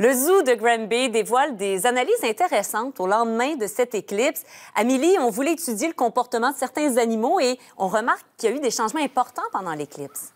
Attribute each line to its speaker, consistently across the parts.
Speaker 1: Le zoo de Granby dévoile des analyses intéressantes au lendemain de cette éclipse. Amélie, on voulait étudier le comportement de certains animaux et on remarque qu'il y a eu des changements importants pendant l'éclipse.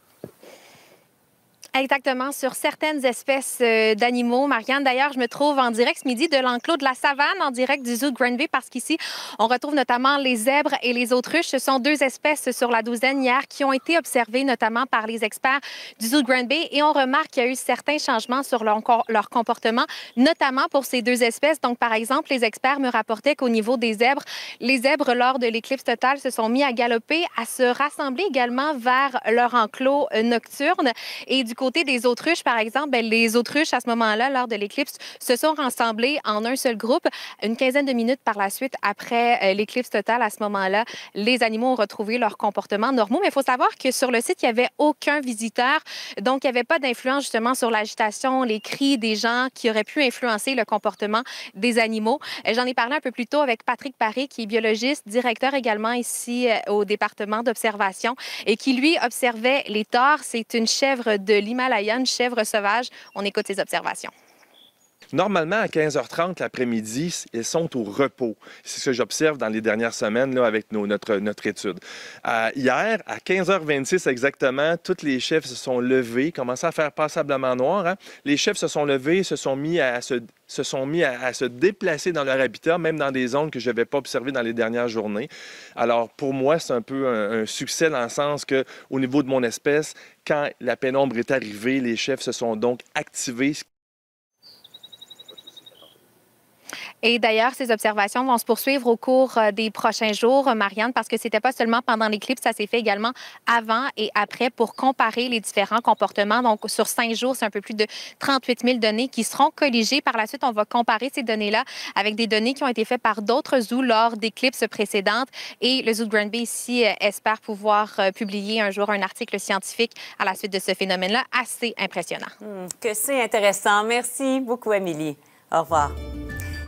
Speaker 1: Exactement, sur certaines espèces euh, d'animaux. Marianne, d'ailleurs, je me trouve en direct ce midi de l'enclos de la savane, en direct du zoo de Granby, parce qu'ici, on retrouve notamment les zèbres et les autruches. Ce sont deux espèces sur la douzaine hier qui ont été observées notamment par les experts du zoo de Granby et on remarque qu'il y a eu certains changements sur leur, leur comportement, notamment pour ces deux espèces. Donc, par exemple, les experts me rapportaient qu'au niveau des zèbres, les zèbres, lors de l'éclipse totale, se sont mis à galoper, à se rassembler également vers leur enclos euh, nocturne. Et du coup, côté des autruches, par exemple, ben, les autruches, à ce moment-là, lors de l'éclipse, se sont rassemblées en un seul groupe. Une quinzaine de minutes par la suite, après euh, l'éclipse totale, à ce moment-là, les animaux ont retrouvé leur comportement normal. Mais il faut savoir que sur le site, il n'y avait aucun visiteur. Donc, il n'y avait pas d'influence, justement, sur l'agitation, les cris des gens qui auraient pu influencer le comportement des animaux. Euh, j'en ai parlé un peu plus tôt avec Patrick Paré, qui est biologiste, directeur également ici euh, au département d'observation, et qui, lui, observait les torts. C'est une chèvre de l'île chèvre sauvage. On écoute ses observations.
Speaker 2: Normalement, à 15h30 l'après-midi, ils sont au repos. C'est ce que j'observe dans les dernières semaines avec notre, notre étude. Euh, hier, à 15h26 exactement, tous les chefs se sont levés, commençant à faire passablement noir. Hein. Les chefs se sont levés, se sont mis à se se sont mis à, se déplacer dans leur habitat, même dans des zones que je n'avais pas observées dans les dernières journées. Alors, pour moi, c'est un peu un, succès dans le sens que, au niveau de mon espèce, quand la pénombre est arrivée, les chefs se sont donc activés,
Speaker 1: Et d'ailleurs, ces observations vont se poursuivre au cours euh, des prochains jours, euh, Marianne, parce que c'était pas seulement pendant l'éclipse, ça s'est fait également avant et après pour comparer les différents comportements. Donc, sur cinq jours, c'est un peu plus de 38 000 données qui seront colligées. Par la suite, on va comparer ces données-là avec des données qui ont été faites par d'autres zoos lors d'éclipses précédentes. Et le zoo de Granby ici euh, espère pouvoir publier un jour un article scientifique à la suite de ce phénomène-là assez impressionnant. Hmm, que c'est intéressant. Merci beaucoup, Amélie. Au revoir.